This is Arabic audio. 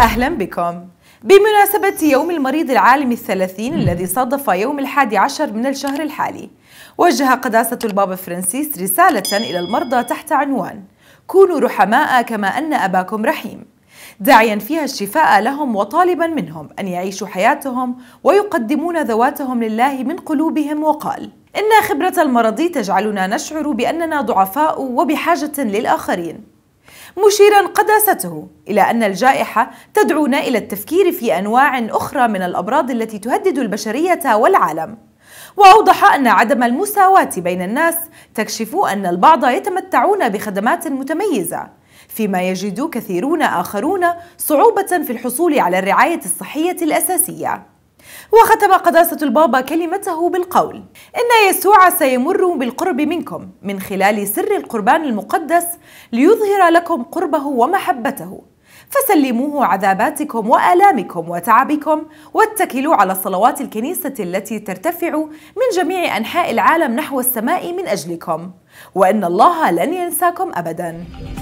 أهلا بكم بمناسبة يوم المريض العالمي الثلاثين الذي صادف يوم الحادي عشر من الشهر الحالي وجه قداسة البابا فرانسيس رسالة إلى المرضى تحت عنوان كونوا رحماء كما أن أباكم رحيم داعيا فيها الشفاء لهم وطالبا منهم أن يعيشوا حياتهم ويقدمون ذواتهم لله من قلوبهم وقال إن خبرة المرض تجعلنا نشعر بأننا ضعفاء وبحاجة للآخرين مشيرا قداسته الى ان الجائحه تدعونا الى التفكير في انواع اخرى من الامراض التي تهدد البشريه والعالم واوضح ان عدم المساواه بين الناس تكشف ان البعض يتمتعون بخدمات متميزه فيما يجد كثيرون اخرون صعوبه في الحصول على الرعايه الصحيه الاساسيه وختم قداسة البابا كلمته بالقول إن يسوع سيمر بالقرب منكم من خلال سر القربان المقدس ليظهر لكم قربه ومحبته فسلموه عذاباتكم والامكم وتعبكم واتكلوا على صلوات الكنيسه التي ترتفع من جميع انحاء العالم نحو السماء من اجلكم وان الله لن ينساكم ابدا